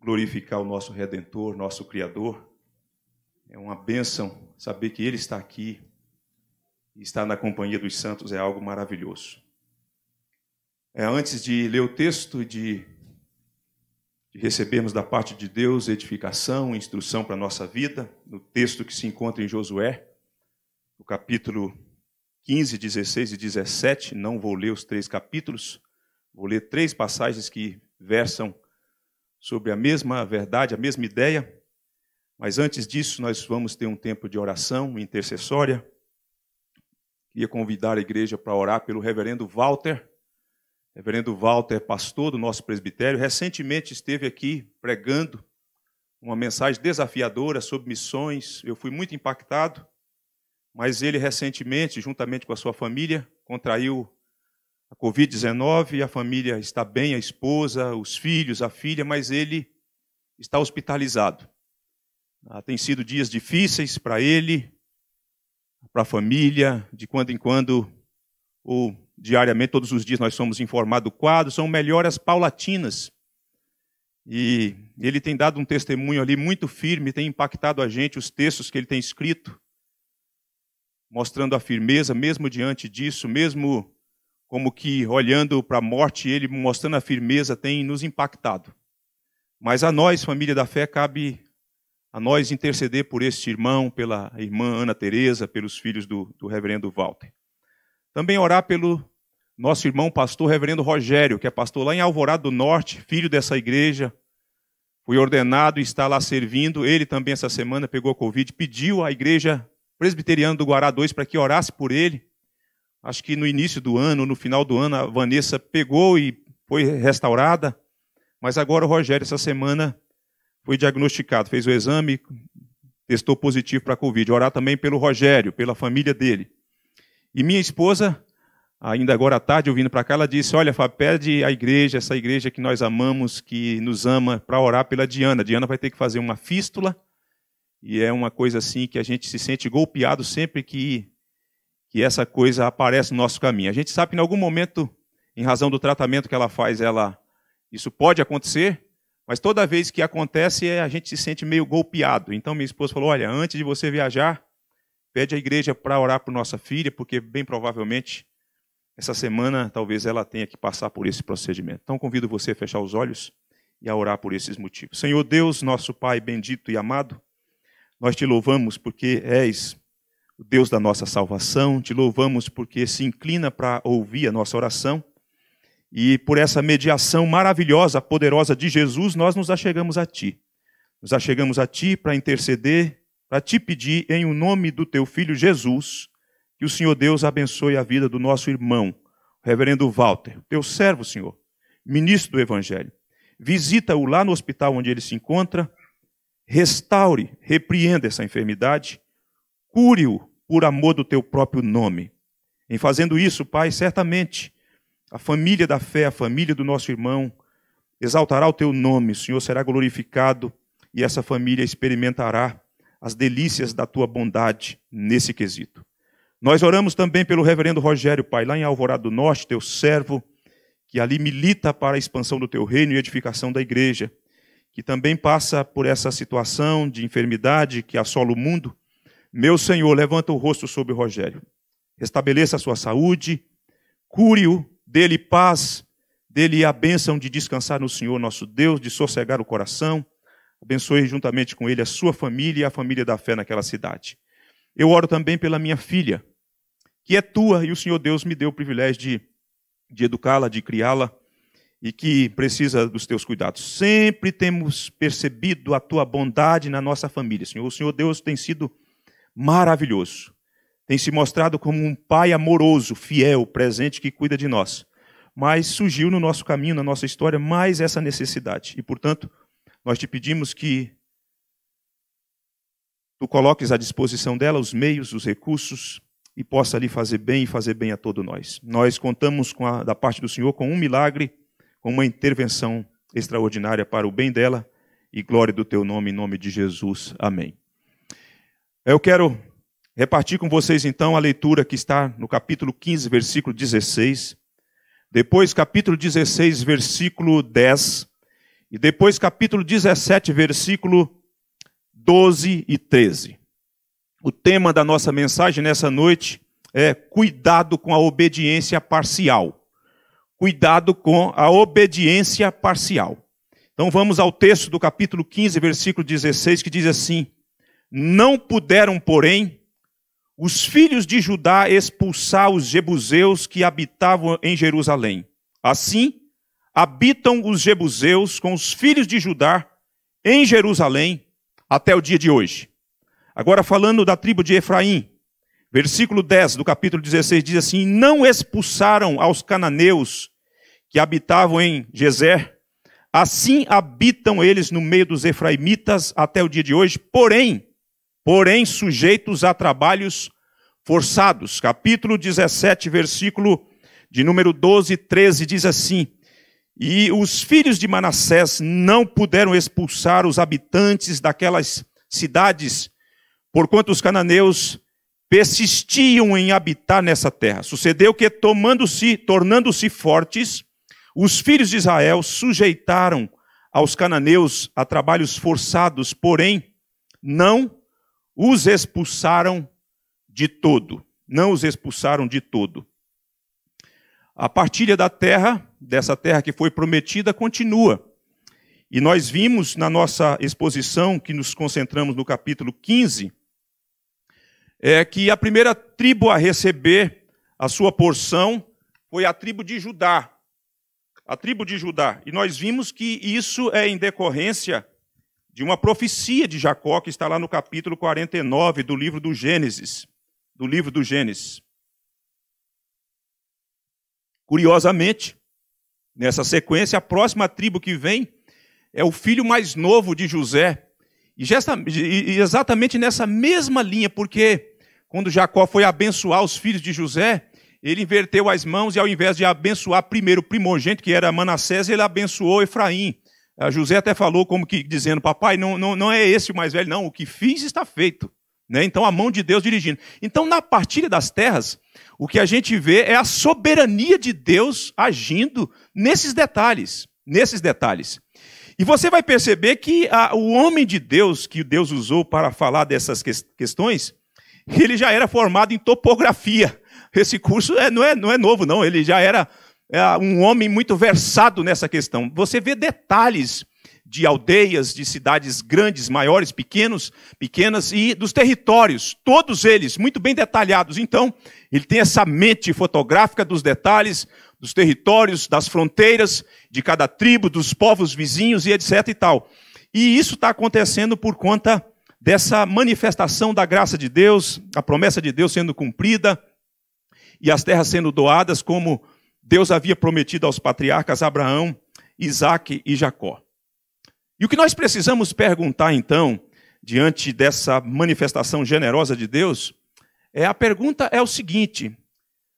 glorificar o nosso Redentor, nosso Criador. É uma bênção saber que Ele está aqui e está na companhia dos santos é algo maravilhoso. É, antes de ler o texto, de, de recebermos da parte de Deus edificação, instrução para a nossa vida, no texto que se encontra em Josué, no capítulo 15, 16 e 17, não vou ler os três capítulos, vou ler três passagens que versam sobre a mesma verdade, a mesma ideia. Mas antes disso, nós vamos ter um tempo de oração intercessória. Queria convidar a igreja para orar pelo reverendo Walter. Reverendo Walter é pastor do nosso presbitério. Recentemente esteve aqui pregando uma mensagem desafiadora sobre missões. Eu fui muito impactado, mas ele recentemente, juntamente com a sua família, contraiu a Covid-19, a família está bem, a esposa, os filhos, a filha, mas ele está hospitalizado. Ah, tem sido dias difíceis para ele, para a família, de quando em quando, ou diariamente, todos os dias, nós somos informados do quadro, são melhoras paulatinas. E ele tem dado um testemunho ali muito firme, tem impactado a gente, os textos que ele tem escrito, mostrando a firmeza, mesmo diante disso, mesmo como que olhando para a morte, ele mostrando a firmeza, tem nos impactado. Mas a nós, família da fé, cabe a nós interceder por este irmão, pela irmã Ana Tereza, pelos filhos do, do reverendo Walter. Também orar pelo nosso irmão pastor reverendo Rogério, que é pastor lá em Alvorada do Norte, filho dessa igreja, foi ordenado e está lá servindo. Ele também essa semana pegou a Covid, pediu à igreja presbiteriana do Guará 2 para que orasse por ele acho que no início do ano, no final do ano, a Vanessa pegou e foi restaurada, mas agora o Rogério, essa semana, foi diagnosticado, fez o exame, testou positivo para a Covid. Orar também pelo Rogério, pela família dele. E minha esposa, ainda agora à tarde, ouvindo para cá, ela disse: Olha, Fábio, pede à igreja, essa igreja que nós amamos, que nos ama, para orar pela Diana. Diana vai ter que fazer uma fístula. E é uma coisa assim que a gente se sente golpeado sempre que que essa coisa aparece no nosso caminho. A gente sabe que em algum momento, em razão do tratamento que ela faz, ela isso pode acontecer, mas toda vez que acontece, é, a gente se sente meio golpeado. Então minha esposa falou: "Olha, antes de você viajar, pede à igreja para orar por nossa filha, porque bem provavelmente essa semana talvez ela tenha que passar por esse procedimento". Então convido você a fechar os olhos e a orar por esses motivos. Senhor Deus, nosso Pai bendito e amado, nós te louvamos porque és Deus da nossa salvação, te louvamos porque se inclina para ouvir a nossa oração. E por essa mediação maravilhosa, poderosa de Jesus, nós nos achegamos a Ti. Nos achegamos a Ti para interceder, para te pedir, em o nome do Teu Filho Jesus, que o Senhor Deus abençoe a vida do nosso irmão, Reverendo Walter, Teu servo, Senhor, ministro do Evangelho. Visita-o lá no hospital onde ele se encontra, restaure, repreenda essa enfermidade, cure-o por amor do teu próprio nome. Em fazendo isso, Pai, certamente a família da fé, a família do nosso irmão, exaltará o teu nome, o Senhor será glorificado e essa família experimentará as delícias da tua bondade nesse quesito. Nós oramos também pelo reverendo Rogério, Pai, lá em Alvorada do Norte, teu servo, que ali milita para a expansão do teu reino e edificação da igreja, que também passa por essa situação de enfermidade que assola o mundo, meu Senhor, levanta o rosto sobre o Rogério, restabeleça a sua saúde, cure-o, dê-lhe paz, dê-lhe a bênção de descansar no Senhor nosso Deus, de sossegar o coração, abençoe juntamente com ele a sua família e a família da fé naquela cidade. Eu oro também pela minha filha, que é tua e o Senhor Deus me deu o privilégio de, de educá-la, de criá-la e que precisa dos teus cuidados. Sempre temos percebido a tua bondade na nossa família, Senhor. O Senhor Deus tem sido maravilhoso. Tem se mostrado como um pai amoroso, fiel, presente, que cuida de nós. Mas surgiu no nosso caminho, na nossa história, mais essa necessidade. E, portanto, nós te pedimos que tu coloques à disposição dela os meios, os recursos e possa lhe fazer bem e fazer bem a todos nós. Nós contamos a, da parte do Senhor com um milagre, com uma intervenção extraordinária para o bem dela e glória do teu nome, em nome de Jesus. Amém. Eu quero repartir com vocês então a leitura que está no capítulo 15, versículo 16, depois capítulo 16, versículo 10, e depois capítulo 17, versículo 12 e 13. O tema da nossa mensagem nessa noite é cuidado com a obediência parcial. Cuidado com a obediência parcial. Então vamos ao texto do capítulo 15, versículo 16, que diz assim: não puderam, porém, os filhos de Judá expulsar os jebuseus que habitavam em Jerusalém. Assim, habitam os jebuseus com os filhos de Judá em Jerusalém até o dia de hoje. Agora, falando da tribo de Efraim, versículo 10 do capítulo 16 diz assim: Não expulsaram aos cananeus que habitavam em Gezer, assim habitam eles no meio dos efraimitas até o dia de hoje, porém, porém sujeitos a trabalhos forçados. Capítulo 17, versículo de número 12 e 13 diz assim: E os filhos de Manassés não puderam expulsar os habitantes daquelas cidades, porquanto os cananeus persistiam em habitar nessa terra. Sucedeu que, tomando-se, tornando-se fortes, os filhos de Israel sujeitaram aos cananeus a trabalhos forçados, porém não os expulsaram de todo. Não os expulsaram de todo. A partilha da terra, dessa terra que foi prometida, continua. E nós vimos na nossa exposição, que nos concentramos no capítulo 15, é que a primeira tribo a receber a sua porção foi a tribo de Judá. A tribo de Judá. E nós vimos que isso é em decorrência de uma profecia de Jacó que está lá no capítulo 49 do livro do Gênesis, do livro do Gênesis. Curiosamente, nessa sequência, a próxima tribo que vem é o filho mais novo de José. E exatamente nessa mesma linha, porque quando Jacó foi abençoar os filhos de José, ele inverteu as mãos e ao invés de abençoar primeiro o primogênito, que era Manassés, ele abençoou Efraim. A José até falou como que dizendo, papai, não, não, não é esse o mais velho, não, o que fiz está feito. Né? Então a mão de Deus dirigindo. Então na partilha das terras, o que a gente vê é a soberania de Deus agindo nesses detalhes, nesses detalhes. E você vai perceber que a, o homem de Deus que Deus usou para falar dessas que, questões, ele já era formado em topografia. Esse curso é, não, é, não é novo, não. Ele já era é, um homem muito versado nessa questão. Você vê detalhes de aldeias, de cidades grandes, maiores, pequenos, pequenas e dos territórios, todos eles muito bem detalhados. Então, ele tem essa mente fotográfica dos detalhes, dos territórios, das fronteiras de cada tribo, dos povos vizinhos e etc e tal. E isso está acontecendo por conta dessa manifestação da graça de Deus, a promessa de Deus sendo cumprida e as terras sendo doadas como Deus havia prometido aos patriarcas Abraão, Isaac e Jacó. E o que nós precisamos perguntar, então, diante dessa manifestação generosa de Deus, é a pergunta é o seguinte: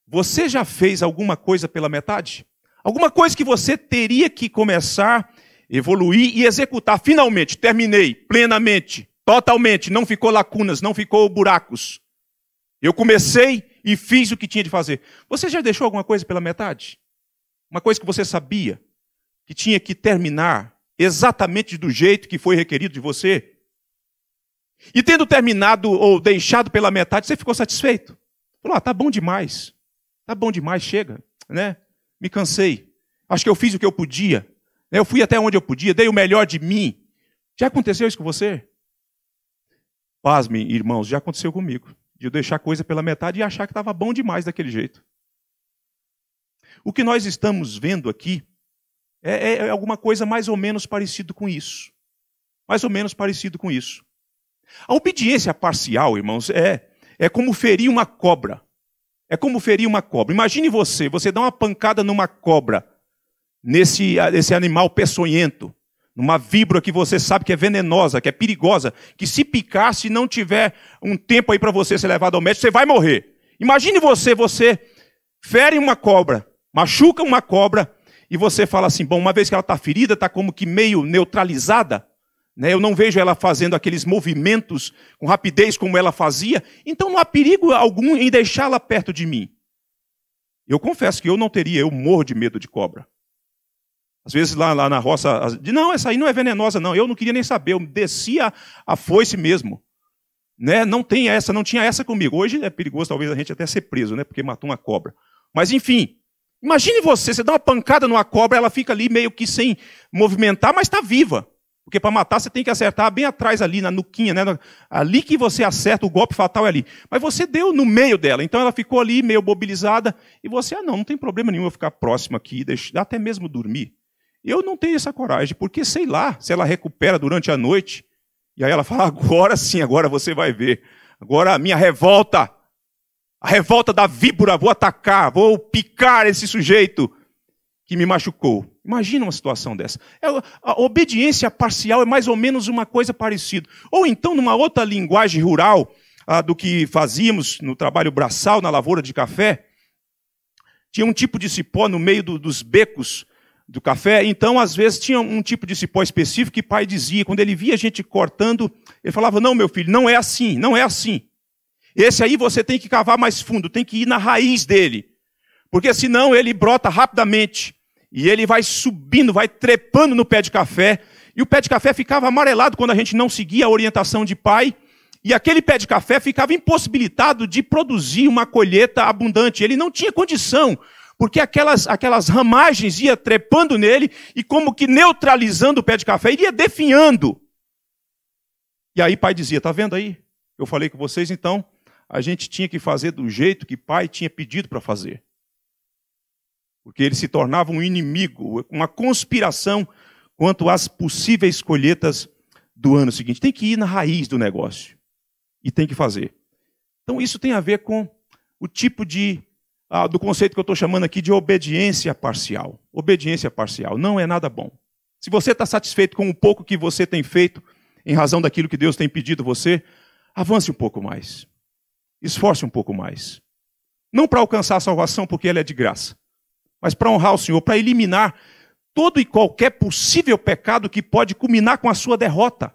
você já fez alguma coisa pela metade? Alguma coisa que você teria que começar, evoluir e executar finalmente, terminei plenamente, totalmente, não ficou lacunas, não ficou buracos. Eu comecei, e fiz o que tinha de fazer. Você já deixou alguma coisa pela metade? Uma coisa que você sabia que tinha que terminar exatamente do jeito que foi requerido de você? E tendo terminado ou deixado pela metade, você ficou satisfeito? Falou: ah, tá bom demais. Tá bom demais, chega, né? Me cansei. Acho que eu fiz o que eu podia. Né, eu fui até onde eu podia, dei o melhor de mim. Já aconteceu isso com você? Pasmem, irmãos, já aconteceu comigo de eu deixar coisa pela metade e achar que estava bom demais daquele jeito. O que nós estamos vendo aqui é, é, é, alguma coisa mais ou menos parecido com isso. Mais ou menos parecido com isso. A obediência parcial, irmãos, é, é como ferir uma cobra. É como ferir uma cobra. Imagine você, você dá uma pancada numa cobra, nesse, nesse animal peçonhento numa vibra que você sabe que é venenosa, que é perigosa, que se picar, se não tiver um tempo aí para você ser levado ao médico, você vai morrer. Imagine você, você fere uma cobra, machuca uma cobra, e você fala assim: bom, uma vez que ela está ferida, está como que meio neutralizada, né? eu não vejo ela fazendo aqueles movimentos com rapidez como ela fazia, então não há perigo algum em deixá-la perto de mim. Eu confesso que eu não teria, eu morro de medo de cobra. Às vezes lá, lá na roça, de não, essa aí não é venenosa, não. Eu não queria nem saber, eu descia a foice mesmo. Né? Não tem essa, não tinha essa comigo. Hoje é perigoso, talvez, a gente até ser preso, né? Porque matou uma cobra. Mas, enfim, imagine você, você dá uma pancada numa cobra, ela fica ali meio que sem movimentar, mas está viva. Porque para matar você tem que acertar bem atrás ali, na nuquinha, né? Ali que você acerta, o golpe fatal é ali. Mas você deu no meio dela, então ela ficou ali meio mobilizada, e você, ah, não, não tem problema nenhum eu ficar próximo aqui, deixar, até mesmo dormir. Eu não tenho essa coragem, porque sei lá se ela recupera durante a noite. E aí ela fala: agora sim, agora você vai ver. Agora a minha revolta, a revolta da víbora, vou atacar, vou picar esse sujeito que me machucou. Imagina uma situação dessa. É, a obediência parcial é mais ou menos uma coisa parecida. Ou então, numa outra linguagem rural ah, do que fazíamos no trabalho braçal, na lavoura de café, tinha um tipo de cipó no meio do, dos becos do café. Então, às vezes, tinha um tipo de cipó específico que o pai dizia, quando ele via a gente cortando, ele falava: Não, meu filho, não é assim, não é assim. Esse aí você tem que cavar mais fundo, tem que ir na raiz dele. Porque senão ele brota rapidamente. E ele vai subindo, vai trepando no pé de café. E o pé de café ficava amarelado quando a gente não seguia a orientação de pai. E aquele pé de café ficava impossibilitado de produzir uma colheita abundante. Ele não tinha condição porque aquelas, aquelas ramagens ia trepando nele e como que neutralizando o pé de café, iria definhando. E aí pai dizia, tá vendo aí? Eu falei com vocês, então, a gente tinha que fazer do jeito que pai tinha pedido para fazer. Porque ele se tornava um inimigo, uma conspiração quanto às possíveis colheitas do ano seguinte. Tem que ir na raiz do negócio e tem que fazer. Então isso tem a ver com o tipo de ah, do conceito que eu estou chamando aqui de obediência parcial. Obediência parcial não é nada bom. Se você está satisfeito com o pouco que você tem feito, em razão daquilo que Deus tem pedido você, avance um pouco mais. Esforce um pouco mais. Não para alcançar a salvação, porque ela é de graça, mas para honrar o Senhor, para eliminar todo e qualquer possível pecado que pode culminar com a sua derrota.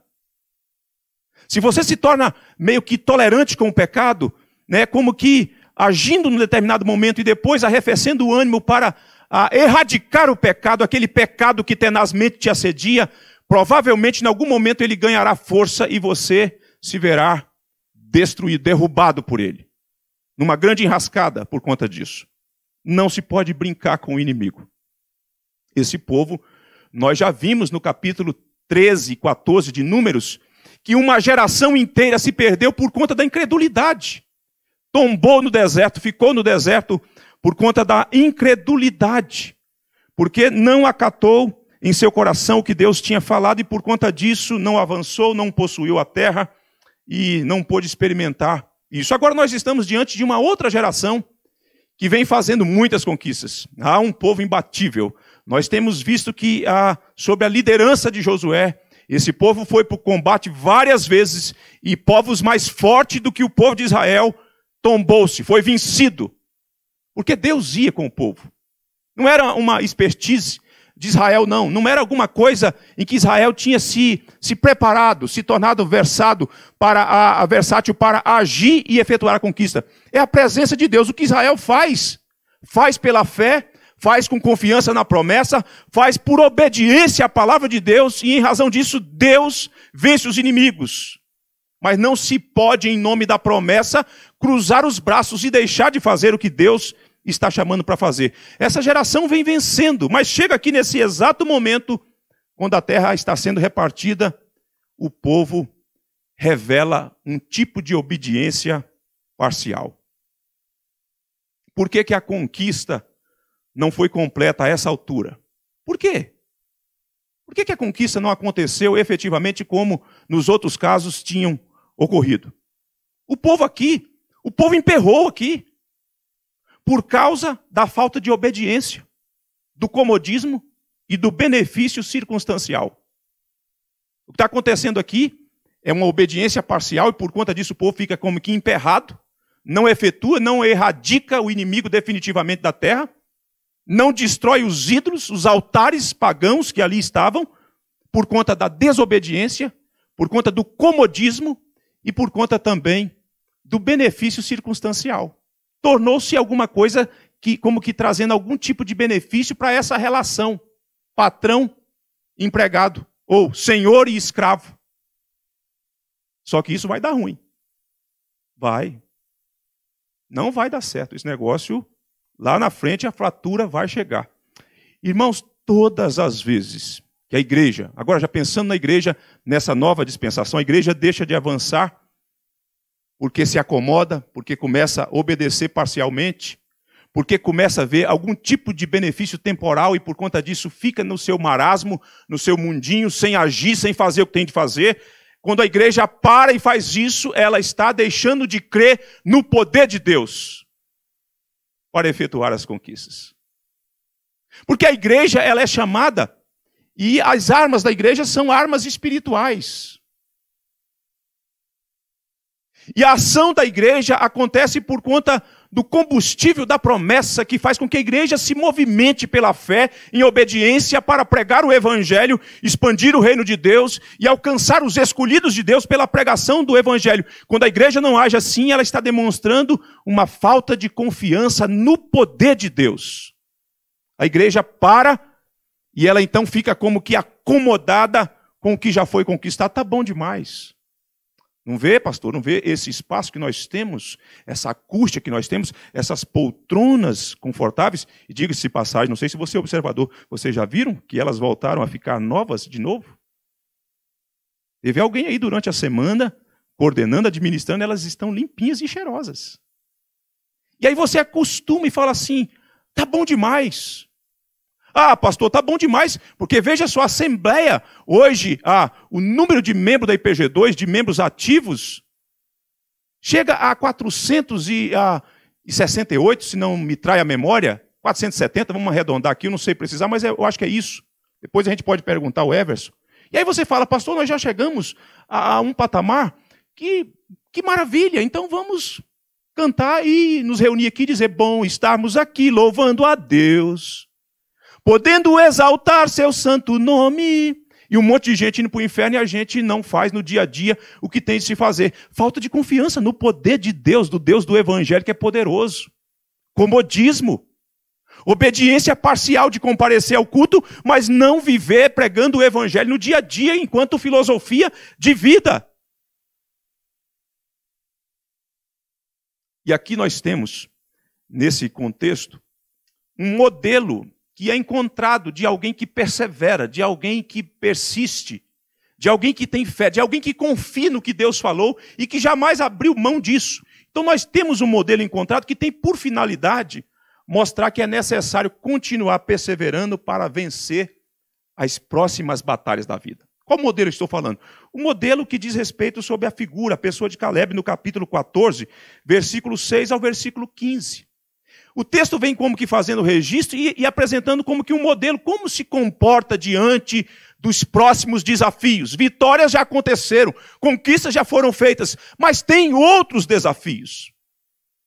Se você se torna meio que tolerante com o pecado, né, como que agindo num determinado momento e depois arrefecendo o ânimo para ah, erradicar o pecado, aquele pecado que tenazmente te assedia, provavelmente em algum momento ele ganhará força e você se verá destruído, derrubado por ele. Numa grande enrascada por conta disso. Não se pode brincar com o inimigo. Esse povo, nós já vimos no capítulo 13 e 14 de Números, que uma geração inteira se perdeu por conta da incredulidade tombou no deserto, ficou no deserto por conta da incredulidade, porque não acatou em seu coração o que Deus tinha falado e por conta disso não avançou, não possuiu a terra e não pôde experimentar isso. Agora nós estamos diante de uma outra geração que vem fazendo muitas conquistas. Há um povo imbatível. Nós temos visto que, a, sob a liderança de Josué, esse povo foi para o combate várias vezes e povos mais fortes do que o povo de Israel tombou-se, foi vencido. Porque Deus ia com o povo. Não era uma expertise de Israel, não. Não era alguma coisa em que Israel tinha se, se preparado, se tornado versado para a, a versátil para agir e efetuar a conquista. É a presença de Deus. O que Israel faz, faz pela fé, faz com confiança na promessa, faz por obediência à palavra de Deus, e em razão disso, Deus vence os inimigos. Mas não se pode, em nome da promessa, cruzar os braços e deixar de fazer o que Deus está chamando para fazer. Essa geração vem vencendo, mas chega aqui nesse exato momento, quando a terra está sendo repartida, o povo revela um tipo de obediência parcial. Por que, que a conquista não foi completa a essa altura? Por quê? Por que, que a conquista não aconteceu efetivamente como nos outros casos tinham ocorrido? O povo aqui o povo emperrou aqui por causa da falta de obediência, do comodismo e do benefício circunstancial. O que está acontecendo aqui é uma obediência parcial e por conta disso o povo fica como que emperrado, não efetua, não erradica o inimigo definitivamente da terra, não destrói os ídolos, os altares pagãos que ali estavam, por conta da desobediência, por conta do comodismo e por conta também do benefício circunstancial. Tornou-se alguma coisa que, como que trazendo algum tipo de benefício para essa relação patrão-empregado, ou senhor e escravo. Só que isso vai dar ruim. Vai. Não vai dar certo esse negócio. Lá na frente a fratura vai chegar. Irmãos, todas as vezes que a igreja, agora já pensando na igreja, nessa nova dispensação, a igreja deixa de avançar porque se acomoda, porque começa a obedecer parcialmente, porque começa a ver algum tipo de benefício temporal e por conta disso fica no seu marasmo, no seu mundinho, sem agir, sem fazer o que tem de fazer. Quando a igreja para e faz isso, ela está deixando de crer no poder de Deus para efetuar as conquistas. Porque a igreja ela é chamada e as armas da igreja são armas espirituais. E a ação da igreja acontece por conta do combustível da promessa que faz com que a igreja se movimente pela fé em obediência para pregar o evangelho, expandir o reino de Deus e alcançar os escolhidos de Deus pela pregação do evangelho. Quando a igreja não age assim, ela está demonstrando uma falta de confiança no poder de Deus. A igreja para e ela então fica como que acomodada com o que já foi conquistado, tá bom demais. Não vê, pastor? Não vê esse espaço que nós temos, essa acústica que nós temos, essas poltronas confortáveis? E diga-se passagem, não sei se você é observador, vocês já viram que elas voltaram a ficar novas de novo? Teve alguém aí durante a semana coordenando, administrando, elas estão limpinhas e cheirosas. E aí você acostuma e fala assim: tá bom demais. Ah, pastor, tá bom demais, porque veja só, a Assembleia, hoje, ah, o número de membros da IPG2, de membros ativos, chega a 468, se não me trai a memória, 470, vamos arredondar aqui, eu não sei precisar, mas é, eu acho que é isso. Depois a gente pode perguntar ao Everson. E aí você fala, pastor, nós já chegamos a, um patamar que, que maravilha, então vamos cantar e nos reunir aqui e dizer, bom estarmos aqui louvando a Deus podendo exaltar seu santo nome. E um monte de gente indo para o inferno e a gente não faz no dia a dia o que tem de se fazer. Falta de confiança no poder de Deus, do Deus do Evangelho que é poderoso. Comodismo. Obediência parcial de comparecer ao culto, mas não viver pregando o Evangelho no dia a dia enquanto filosofia de vida. E aqui nós temos, nesse contexto, um modelo que é encontrado, de alguém que persevera, de alguém que persiste, de alguém que tem fé, de alguém que confia no que Deus falou e que jamais abriu mão disso. Então nós temos um modelo encontrado que tem por finalidade mostrar que é necessário continuar perseverando para vencer as próximas batalhas da vida. Qual modelo estou falando? O modelo que diz respeito sobre a figura, a pessoa de Caleb, no capítulo 14, versículo 6 ao versículo 15. O texto vem como que fazendo o registro e, e, apresentando como que um modelo, como se comporta diante dos próximos desafios. Vitórias já aconteceram, conquistas já foram feitas, mas tem outros desafios,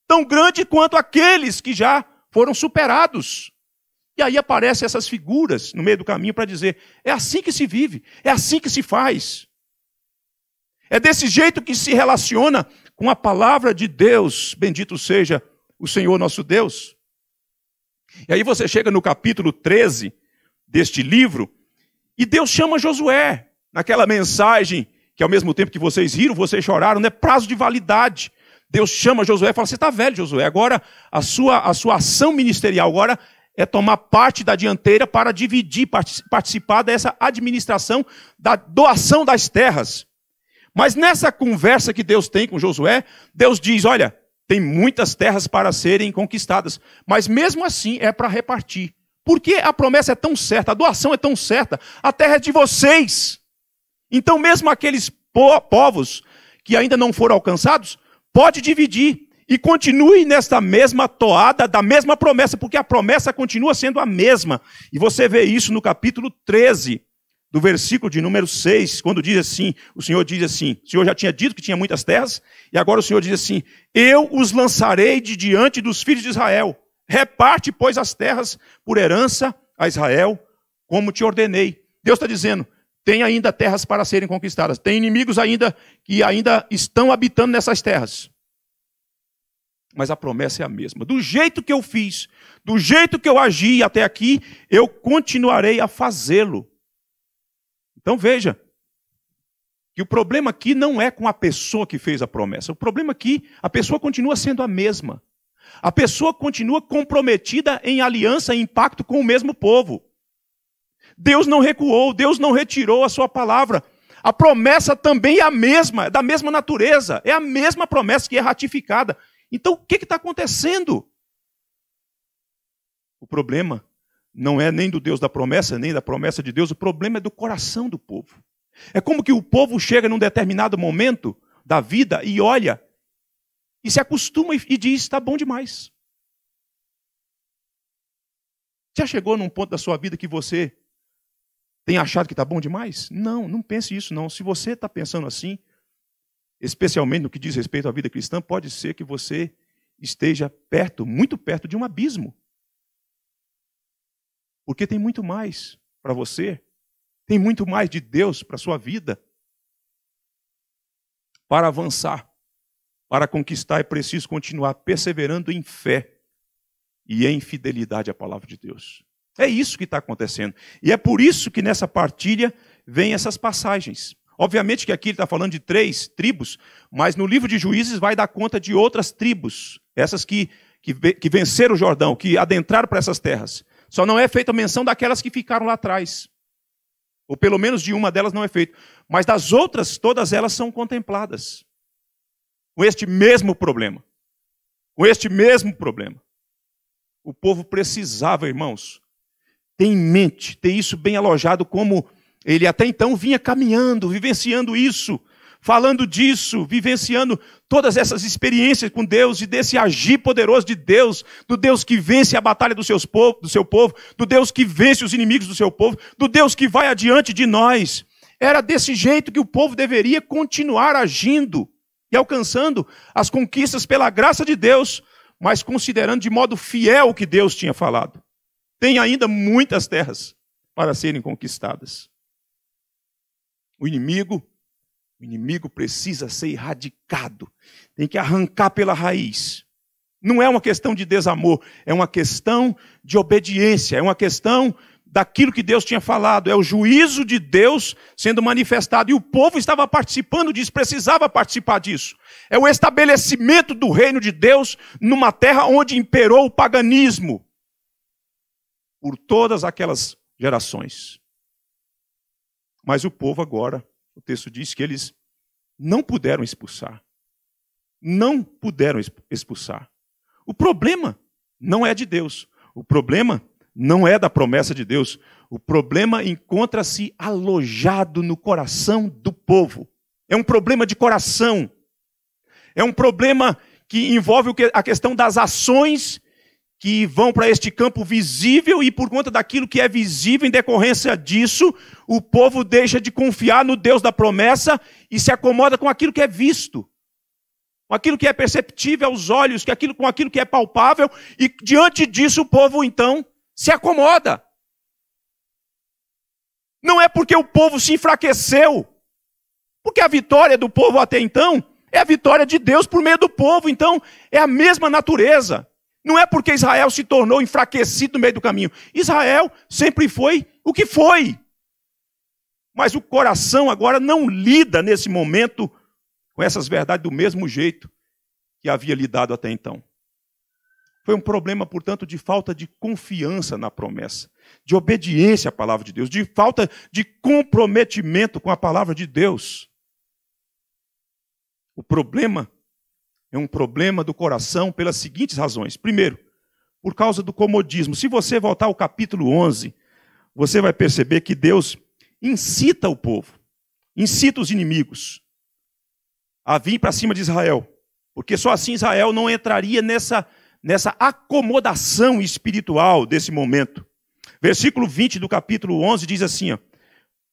tão grandes quanto aqueles que já foram superados. E aí aparecem essas figuras no meio do caminho para dizer: é assim que se vive, é assim que se faz. É desse jeito que se relaciona com a palavra de Deus, bendito seja o Senhor nosso Deus. E aí você chega no capítulo 13 deste livro, e Deus chama Josué, naquela mensagem que ao mesmo tempo que vocês riram, vocês choraram, né? Prazo de validade. Deus chama Josué e fala: Você está velho, Josué, agora a sua, a sua ação ministerial agora é tomar parte da dianteira para dividir, participar dessa administração da doação das terras. Mas nessa conversa que Deus tem com Josué, Deus diz: Olha, tem muitas terras para serem conquistadas, mas mesmo assim é para repartir. Porque a promessa é tão certa, a doação é tão certa, a terra é de vocês. Então, mesmo aqueles po povos que ainda não foram alcançados, pode dividir e continue nesta mesma toada da mesma promessa, porque a promessa continua sendo a mesma. E você vê isso no capítulo 13 do versículo de número 6, quando diz assim, o Senhor diz assim, o Senhor já tinha dito que tinha muitas terras, e agora o Senhor diz assim, eu os lançarei de diante dos filhos de Israel, reparte, pois, as terras por herança a Israel, como te ordenei. Deus está dizendo, tem ainda terras para serem conquistadas, tem inimigos ainda que ainda estão habitando nessas terras. Mas a promessa é a mesma. Do jeito que eu fiz, do jeito que eu agi até aqui, eu continuarei a fazê-lo então veja que o problema aqui não é com a pessoa que fez a promessa. O problema aqui, a pessoa continua sendo a mesma. A pessoa continua comprometida em aliança e impacto com o mesmo povo. Deus não recuou, Deus não retirou a sua palavra. A promessa também é a mesma, é da mesma natureza, é a mesma promessa que é ratificada. Então o que está acontecendo? O problema não é nem do Deus da promessa, nem da promessa de Deus, o problema é do coração do povo. É como que o povo chega num determinado momento da vida e olha e se acostuma e diz: está bom demais. Já chegou num ponto da sua vida que você tem achado que está bom demais? Não, não pense isso não. Se você está pensando assim, especialmente no que diz respeito à vida cristã, pode ser que você esteja perto, muito perto de um abismo. Porque tem muito mais para você, tem muito mais de Deus para a sua vida. Para avançar, para conquistar, é preciso continuar perseverando em fé e em fidelidade à palavra de Deus. É isso que está acontecendo. E é por isso que nessa partilha vem essas passagens. Obviamente que aqui ele está falando de três tribos, mas no livro de juízes vai dar conta de outras tribos, essas que, que, que venceram o Jordão, que adentraram para essas terras. Só não é feita menção daquelas que ficaram lá atrás. Ou pelo menos de uma delas não é feito. Mas das outras, todas elas são contempladas. Com este mesmo problema. Com este mesmo problema. O povo precisava, irmãos, ter em mente, ter isso bem alojado, como ele até então vinha caminhando, vivenciando isso falando disso, vivenciando todas essas experiências com Deus e desse agir poderoso de Deus, do Deus que vence a batalha do, seus povo, do seu povo, do Deus que vence os inimigos do seu povo, do Deus que vai adiante de nós. Era desse jeito que o povo deveria continuar agindo e alcançando as conquistas pela graça de Deus, mas considerando de modo fiel o que Deus tinha falado. Tem ainda muitas terras para serem conquistadas. O inimigo o inimigo precisa ser erradicado, tem que arrancar pela raiz. Não é uma questão de desamor, é uma questão de obediência, é uma questão daquilo que Deus tinha falado, é o juízo de Deus sendo manifestado. E o povo estava participando disso, precisava participar disso. É o estabelecimento do reino de Deus numa terra onde imperou o paganismo por todas aquelas gerações. Mas o povo agora o texto diz que eles não puderam expulsar. Não puderam expulsar. O problema não é de Deus. O problema não é da promessa de Deus. O problema encontra-se alojado no coração do povo. É um problema de coração. É um problema que envolve a questão das ações que vão para este campo visível e por conta daquilo que é visível, em decorrência disso, o povo deixa de confiar no Deus da promessa e se acomoda com aquilo que é visto, com aquilo que é perceptível aos olhos, com aquilo, com aquilo que é palpável, e diante disso o povo então se acomoda. Não é porque o povo se enfraqueceu, porque a vitória do povo até então é a vitória de Deus por meio do povo, então é a mesma natureza. Não é porque Israel se tornou enfraquecido no meio do caminho. Israel sempre foi o que foi. Mas o coração agora não lida nesse momento com essas verdades do mesmo jeito que havia lidado até então. Foi um problema, portanto, de falta de confiança na promessa, de obediência à palavra de Deus, de falta de comprometimento com a palavra de Deus. O problema é um problema do coração pelas seguintes razões. Primeiro, por causa do comodismo. Se você voltar ao capítulo 11, você vai perceber que Deus incita o povo, incita os inimigos a vir para cima de Israel, porque só assim Israel não entraria nessa, nessa acomodação espiritual desse momento. Versículo 20 do capítulo 11 diz assim: ó,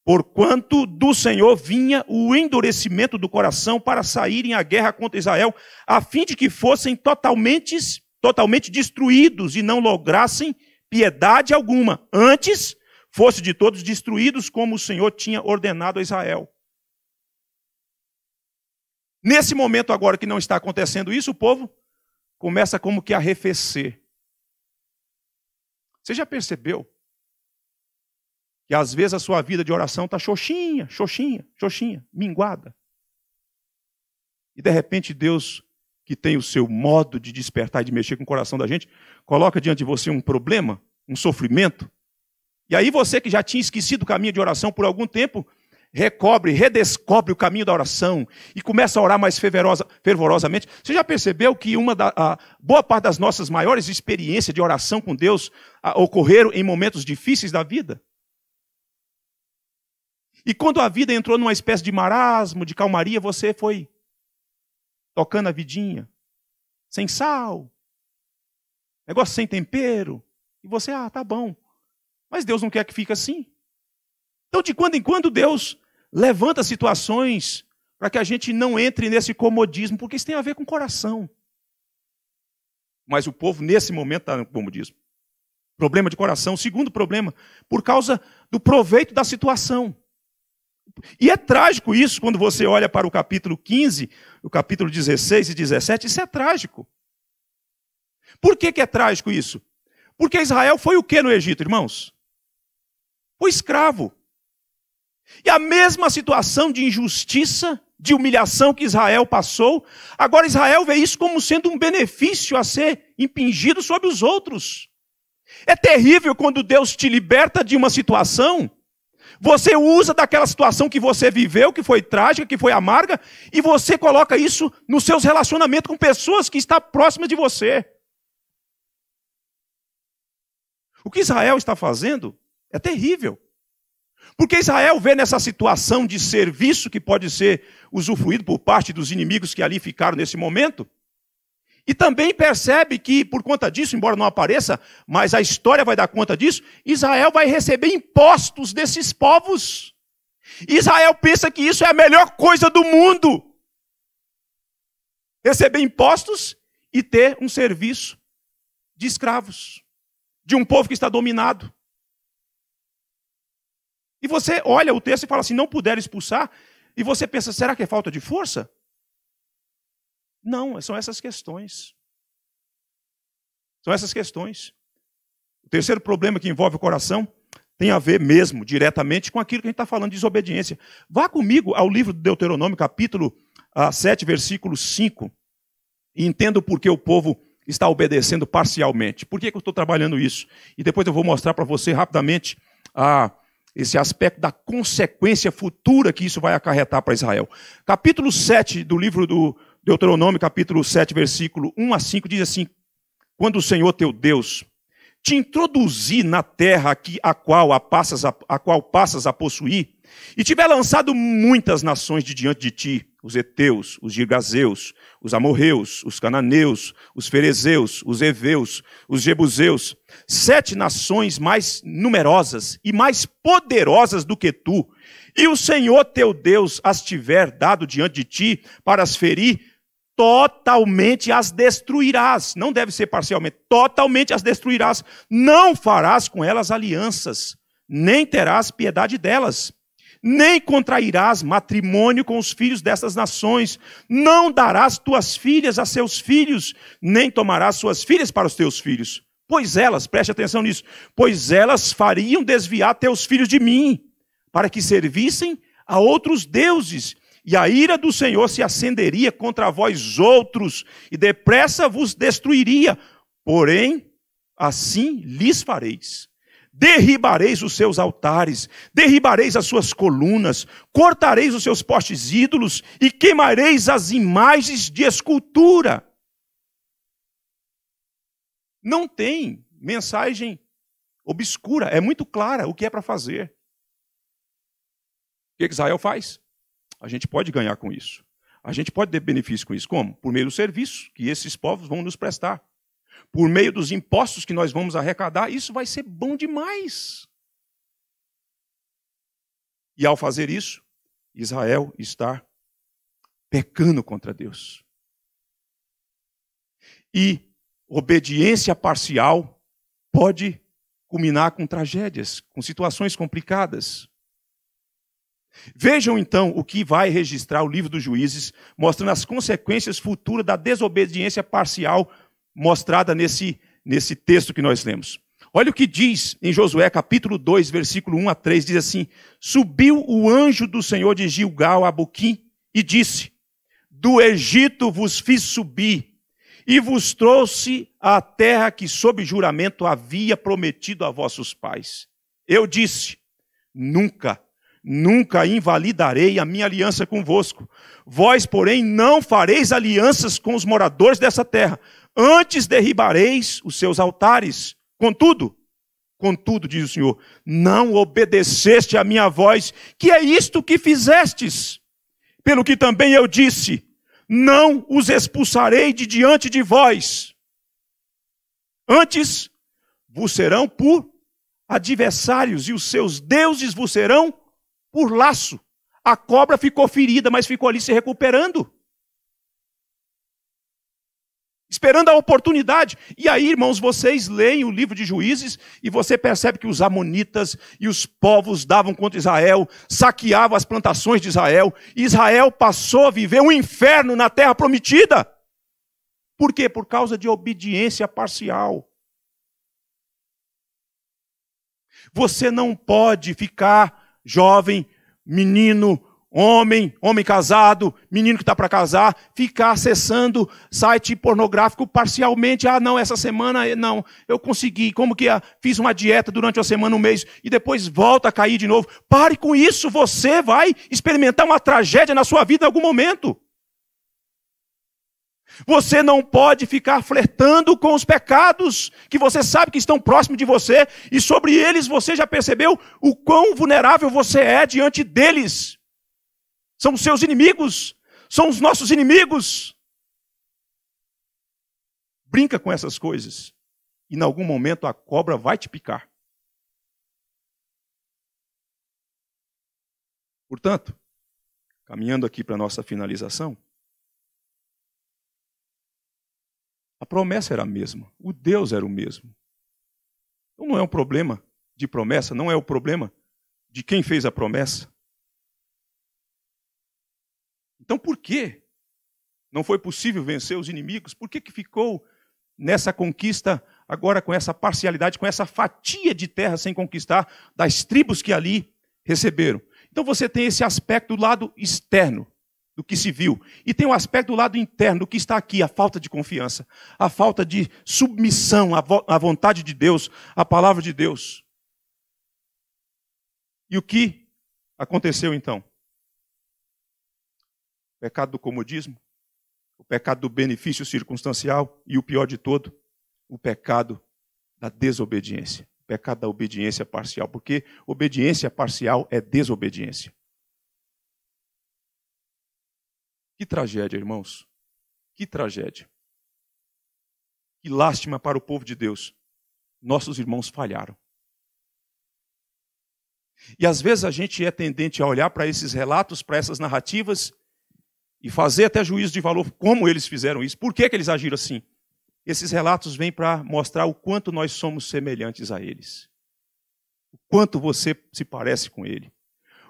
Porquanto do Senhor vinha o endurecimento do coração para saírem à guerra contra Israel, a fim de que fossem totalmente, totalmente destruídos e não lograssem piedade alguma. Antes, fosse de todos destruídos, como o Senhor tinha ordenado a Israel. Nesse momento agora que não está acontecendo isso, o povo começa como que a arrefecer. Você já percebeu que às vezes a sua vida de oração está xoxinha, xoxinha, xoxinha, minguada. E de repente Deus, que tem o seu modo de despertar e de mexer com o coração da gente, coloca diante de você um problema, um sofrimento. E aí você que já tinha esquecido o caminho de oração por algum tempo, recobre, redescobre o caminho da oração e começa a orar mais fervorosa, fervorosamente. Você já percebeu que uma da, a, boa parte das nossas maiores experiências de oração com Deus a, ocorreram em momentos difíceis da vida? E quando a vida entrou numa espécie de marasmo, de calmaria, você foi tocando a vidinha, sem sal, negócio sem tempero. E você, ah, tá bom. Mas Deus não quer que fique assim. Então, de quando em quando, Deus levanta situações para que a gente não entre nesse comodismo, porque isso tem a ver com o coração. Mas o povo, nesse momento, está no comodismo. Problema de coração. Segundo problema, por causa do proveito da situação. E é trágico isso quando você olha para o capítulo 15, o capítulo 16 e 17, isso é trágico. Por que, que é trágico isso? Porque Israel foi o que no Egito, irmãos? Foi escravo. E a mesma situação de injustiça, de humilhação que Israel passou, agora Israel vê isso como sendo um benefício a ser impingido sobre os outros. É terrível quando Deus te liberta de uma situação você usa daquela situação que você viveu, que foi trágica, que foi amarga, e você coloca isso nos seus relacionamentos com pessoas que estão próximas de você. O que Israel está fazendo é terrível. Porque Israel vê nessa situação de serviço que pode ser usufruído por parte dos inimigos que ali ficaram nesse momento, e também percebe que, por conta disso, embora não apareça, mas a história vai dar conta disso, Israel vai receber impostos desses povos. Israel pensa que isso é a melhor coisa do mundo. Receber impostos e ter um serviço de escravos, de um povo que está dominado. E você olha o texto e fala assim: não puder expulsar, e você pensa, será que é falta de força? Não, são essas questões. São essas questões. O terceiro problema que envolve o coração tem a ver mesmo, diretamente, com aquilo que a gente está falando de desobediência. Vá comigo ao livro do Deuteronômio, capítulo 7, ah, versículo 5, e entenda por que o povo está obedecendo parcialmente. Por que, que eu estou trabalhando isso? E depois eu vou mostrar para você rapidamente a ah, esse aspecto da consequência futura que isso vai acarretar para Israel. Capítulo 7 do livro do Deuteronômio capítulo 7, versículo 1 a 5 diz assim: Quando o Senhor teu Deus te introduzir na terra que, a, qual a, passas a, a qual passas a possuir, e tiver lançado muitas nações de diante de ti, os heteus, os Girgazeus, os Amorreus, os Cananeus, os Ferezeus, os Eveus, os Jebuseus, sete nações mais numerosas e mais poderosas do que tu, e o Senhor teu Deus as tiver dado diante de ti para as ferir, totalmente as destruirás. Não deve ser parcialmente, totalmente as destruirás. Não farás com elas alianças, nem terás piedade delas. Nem contrairás matrimônio com os filhos dessas nações, não darás tuas filhas a seus filhos, nem tomarás suas filhas para os teus filhos. Pois elas, preste atenção nisso, pois elas fariam desviar teus filhos de mim, para que servissem a outros deuses e a ira do Senhor se acenderia contra vós outros, e depressa vos destruiria. Porém, assim lhes fareis. Derribareis os seus altares, derribareis as suas colunas, cortareis os seus postes ídolos e queimareis as imagens de escultura. Não tem mensagem obscura, é muito clara o que é para fazer. O que é Israel faz? A gente pode ganhar com isso. A gente pode ter benefício com isso. Como? Por meio do serviço que esses povos vão nos prestar. Por meio dos impostos que nós vamos arrecadar. Isso vai ser bom demais. E ao fazer isso, Israel está pecando contra Deus. E obediência parcial pode culminar com tragédias, com situações complicadas. Vejam então o que vai registrar o livro dos juízes, mostrando as consequências futuras da desobediência parcial mostrada nesse, nesse texto que nós lemos. Olha o que diz em Josué capítulo 2, versículo 1 a 3, diz assim: Subiu o anjo do Senhor de Gilgal a Buquim e disse: Do Egito vos fiz subir e vos trouxe à terra que sob juramento havia prometido a vossos pais. Eu disse: Nunca nunca invalidarei a minha aliança convosco. Vós, porém, não fareis alianças com os moradores dessa terra, antes derribareis os seus altares. Contudo, contudo, diz o Senhor, não obedeceste à minha voz, que é isto que fizestes. Pelo que também eu disse: não os expulsarei de diante de vós. Antes vos serão por adversários, e os seus deuses vos serão por laço. A cobra ficou ferida, mas ficou ali se recuperando. Esperando a oportunidade. E aí, irmãos, vocês leem o livro de juízes e você percebe que os amonitas e os povos davam contra Israel, saqueavam as plantações de Israel. Israel passou a viver um inferno na terra prometida. Por quê? Por causa de obediência parcial. Você não pode ficar jovem, menino, homem, homem casado, menino que está para casar, ficar acessando site pornográfico parcialmente. Ah, não, essa semana eh, não, eu consegui. Como que ah, fiz uma dieta durante uma semana, um mês, e depois volta a cair de novo. Pare com isso, você vai experimentar uma tragédia na sua vida em algum momento. Você não pode ficar flertando com os pecados que você sabe que estão próximos de você e sobre eles você já percebeu o quão vulnerável você é diante deles. São os seus inimigos, são os nossos inimigos. Brinca com essas coisas e em algum momento a cobra vai te picar. Portanto, caminhando aqui para a nossa finalização, A promessa era a mesma, o Deus era o mesmo. Então não é um problema de promessa, não é o problema de quem fez a promessa. Então por que não foi possível vencer os inimigos? Por que, que ficou nessa conquista agora com essa parcialidade, com essa fatia de terra sem conquistar das tribos que ali receberam? Então você tem esse aspecto do lado externo do que se viu. E tem um aspecto do lado interno, que está aqui, a falta de confiança, a falta de submissão à, vo à vontade de Deus, à palavra de Deus. E o que aconteceu então? O pecado do comodismo, o pecado do benefício circunstancial e o pior de todo, o pecado da desobediência, o pecado da obediência parcial, porque obediência parcial é desobediência. Que tragédia, irmãos. Que tragédia. Que lástima para o povo de Deus. Nossos irmãos falharam. E às vezes a gente é tendente a olhar para esses relatos, para essas narrativas e fazer até juízo de valor como eles fizeram isso, por que, que eles agiram assim. Esses relatos vêm para mostrar o quanto nós somos semelhantes a eles. O quanto você se parece com ele.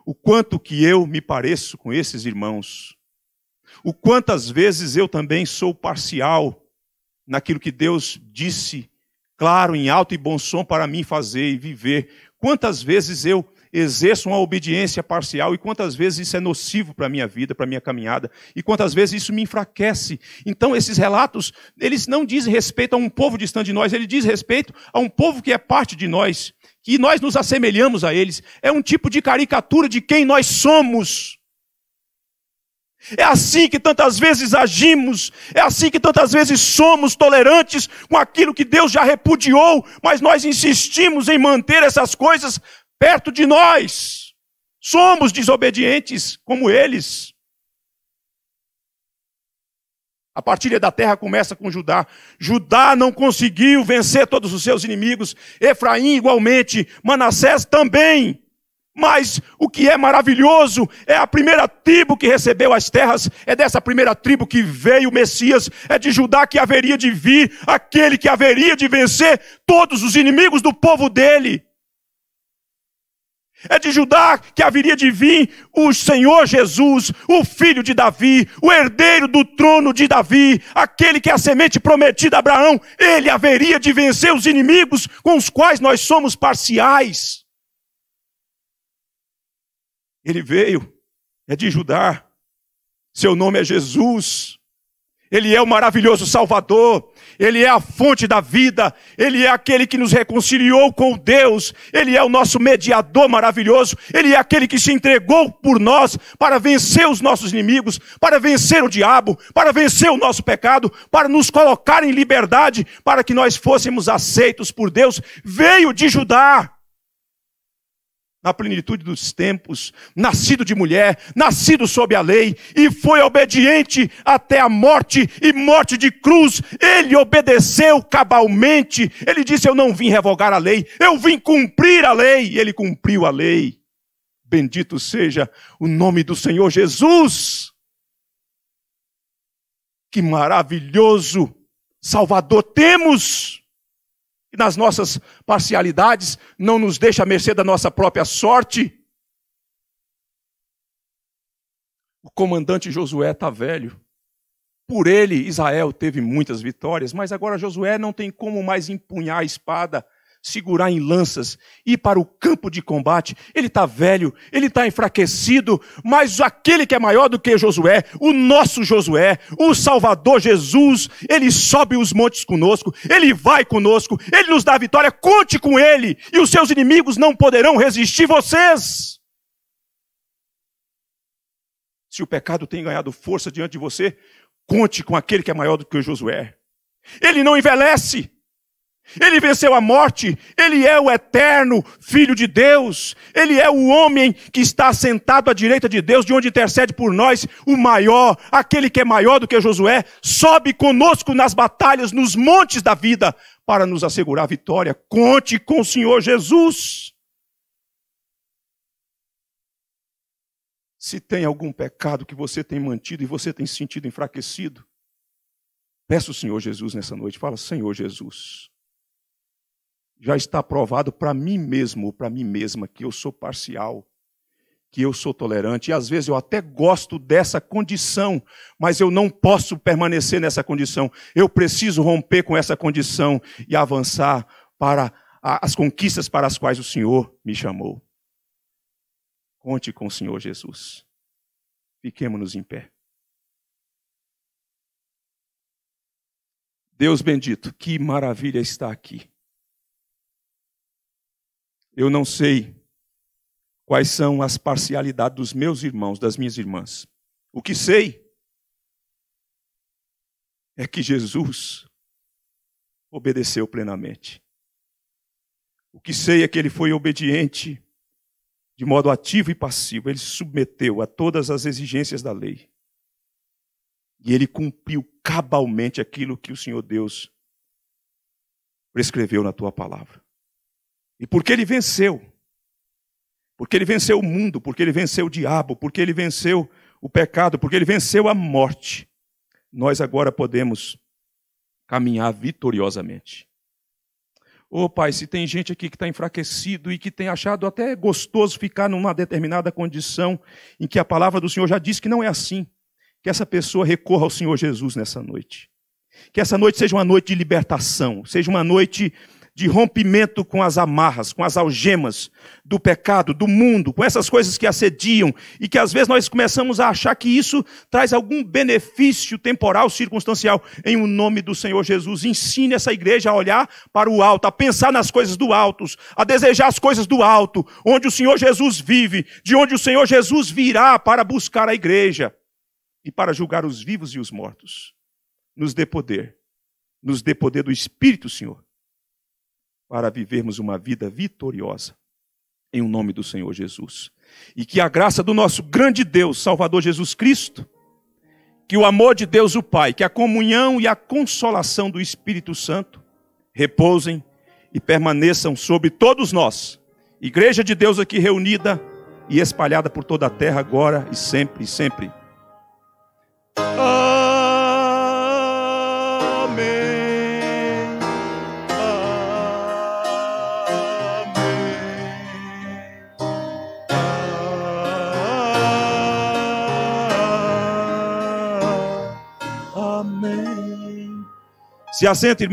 O quanto que eu me pareço com esses irmãos. O quantas vezes eu também sou parcial naquilo que Deus disse, claro, em alto e bom som para mim fazer e viver. Quantas vezes eu exerço uma obediência parcial e quantas vezes isso é nocivo para a minha vida, para a minha caminhada, e quantas vezes isso me enfraquece. Então, esses relatos, eles não dizem respeito a um povo distante de nós, ele diz respeito a um povo que é parte de nós, que nós nos assemelhamos a eles. É um tipo de caricatura de quem nós somos. É assim que tantas vezes agimos, é assim que tantas vezes somos tolerantes com aquilo que Deus já repudiou, mas nós insistimos em manter essas coisas perto de nós. Somos desobedientes como eles. A partilha da terra começa com Judá. Judá não conseguiu vencer todos os seus inimigos, Efraim igualmente, Manassés também. Mas o que é maravilhoso é a primeira tribo que recebeu as terras, é dessa primeira tribo que veio o Messias, é de Judá que haveria de vir aquele que haveria de vencer todos os inimigos do povo dele. É de Judá que haveria de vir o Senhor Jesus, o filho de Davi, o herdeiro do trono de Davi, aquele que é a semente prometida a Abraão, ele haveria de vencer os inimigos com os quais nós somos parciais. Ele veio, é de Judá. Seu nome é Jesus. Ele é o maravilhoso Salvador, Ele é a fonte da vida, Ele é aquele que nos reconciliou com Deus, Ele é o nosso mediador maravilhoso, Ele é aquele que se entregou por nós para vencer os nossos inimigos, para vencer o diabo, para vencer o nosso pecado, para nos colocar em liberdade, para que nós fôssemos aceitos por Deus. Veio de Judá, na plenitude dos tempos, nascido de mulher, nascido sob a lei, e foi obediente até a morte e morte de cruz. Ele obedeceu cabalmente. Ele disse: Eu não vim revogar a lei, eu vim cumprir a lei. E ele cumpriu a lei. Bendito seja o nome do Senhor Jesus. Que maravilhoso Salvador temos! nas nossas parcialidades, não nos deixa à mercê da nossa própria sorte. O comandante Josué está velho. Por ele, Israel teve muitas vitórias, mas agora Josué não tem como mais empunhar a espada segurar em lanças, ir para o campo de combate. Ele está velho, ele está enfraquecido, mas aquele que é maior do que Josué, o nosso Josué, o Salvador Jesus, ele sobe os montes conosco, ele vai conosco, ele nos dá vitória. Conte com ele, e os seus inimigos não poderão resistir vocês. Se o pecado tem ganhado força diante de você, conte com aquele que é maior do que Josué. Ele não envelhece. Ele venceu a morte, ele é o eterno Filho de Deus, ele é o homem que está sentado à direita de Deus, de onde intercede por nós, o maior, aquele que é maior do que Josué, sobe conosco nas batalhas, nos montes da vida, para nos assegurar a vitória. Conte com o Senhor Jesus. Se tem algum pecado que você tem mantido e você tem sentido enfraquecido, peça o Senhor Jesus nessa noite, fala: Senhor Jesus já está provado para mim mesmo, para mim mesma, que eu sou parcial, que eu sou tolerante. E às vezes eu até gosto dessa condição, mas eu não posso permanecer nessa condição. Eu preciso romper com essa condição e avançar para as conquistas para as quais o Senhor me chamou. Conte com o Senhor Jesus. Fiquemos-nos em pé. Deus bendito, que maravilha está aqui. Eu não sei quais são as parcialidades dos meus irmãos, das minhas irmãs. O que sei é que Jesus obedeceu plenamente. O que sei é que ele foi obediente de modo ativo e passivo, ele se submeteu a todas as exigências da lei. E ele cumpriu cabalmente aquilo que o Senhor Deus prescreveu na tua palavra. E porque ele venceu. Porque ele venceu o mundo, porque ele venceu o diabo, porque ele venceu o pecado, porque ele venceu a morte. Nós agora podemos caminhar vitoriosamente. Ô oh, pai, se tem gente aqui que está enfraquecido e que tem achado até gostoso ficar numa determinada condição em que a palavra do Senhor já diz que não é assim, que essa pessoa recorra ao Senhor Jesus nessa noite. Que essa noite seja uma noite de libertação, seja uma noite de rompimento com as amarras, com as algemas do pecado, do mundo, com essas coisas que assediam e que às vezes nós começamos a achar que isso traz algum benefício temporal, circunstancial. Em o um nome do Senhor Jesus, ensine essa igreja a olhar para o alto, a pensar nas coisas do alto, a desejar as coisas do alto, onde o Senhor Jesus vive, de onde o Senhor Jesus virá para buscar a igreja e para julgar os vivos e os mortos. Nos dê poder, nos dê poder do Espírito, Senhor para vivermos uma vida vitoriosa, em o nome do Senhor Jesus. E que a graça do nosso grande Deus, Salvador Jesus Cristo, que o amor de Deus o Pai, que a comunhão e a consolação do Espírito Santo repousem e permaneçam sobre todos nós. Igreja de Deus aqui reunida e espalhada por toda a terra agora e sempre e sempre. Oh! Se assenta, irmão.